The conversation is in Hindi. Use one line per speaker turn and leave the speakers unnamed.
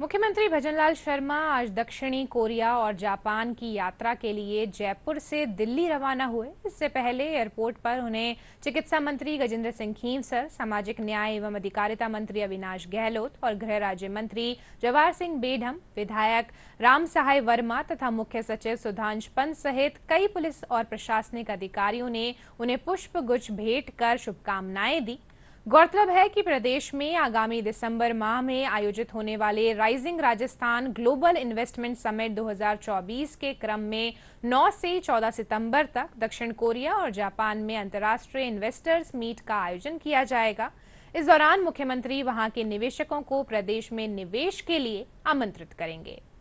मुख्यमंत्री भजनलाल शर्मा आज दक्षिणी कोरिया और जापान की यात्रा के लिए जयपुर से दिल्ली रवाना हुए इससे पहले एयरपोर्ट पर उन्हें चिकित्सा मंत्री गजेंद्र सिंह खींवसर सामाजिक न्याय एवं अधिकारिता मंत्री अविनाश गहलोत और गृह राज्य मंत्री जवाहर सिंह बेढम विधायक राम सहाय वर्मा तथा मुख्य सचिव सुधांश पंत सहित कई पुलिस और प्रशासनिक अधिकारियों ने उन्हें पुष्प गुच्छ भेंट कर शुभकामनाएं दी गौरतलब है कि प्रदेश में आगामी दिसंबर माह में आयोजित होने वाले rising Rajasthan global investment summit 2024 के क्रम में 9 से 14 सितंबर तक दक्षिण कोरिया और जापान में अंतर्राष्ट्रीय इन्वेस्टर्स मीट का आयोजन किया जाएगा इस दौरान मुख्यमंत्री वहां के निवेशकों को प्रदेश में निवेश के लिए आमंत्रित करेंगे